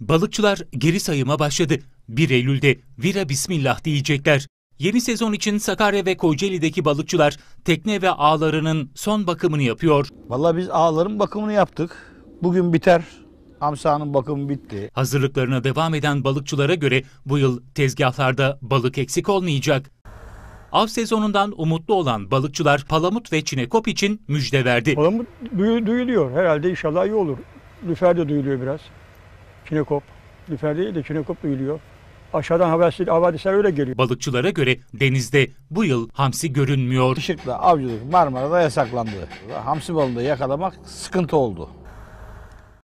Balıkçılar geri sayıma başladı. 1 Eylül'de vira bismillah diyecekler. Yeni sezon için Sakarya ve Kocaeli'deki balıkçılar tekne ve ağlarının son bakımını yapıyor. Vallahi biz ağların bakımını yaptık. Bugün biter. Amsa'nın bakımı bitti. Hazırlıklarına devam eden balıkçılara göre bu yıl tezgahlarda balık eksik olmayacak. Av sezonundan umutlu olan balıkçılar palamut ve çinekop için müjde verdi. Palamut duyuluyor. Herhalde inşallah iyi olur. Lüfer de duyuluyor biraz. Kinekop. Lüfer değil de kinekop duyuluyor. Aşağıdan havasız, havadisler öyle geliyor. Balıkçılara göre denizde bu yıl hamsi görünmüyor. Şirkle avcılık Marmara'da yasaklandı. Hamsi balığını yakalamak sıkıntı oldu.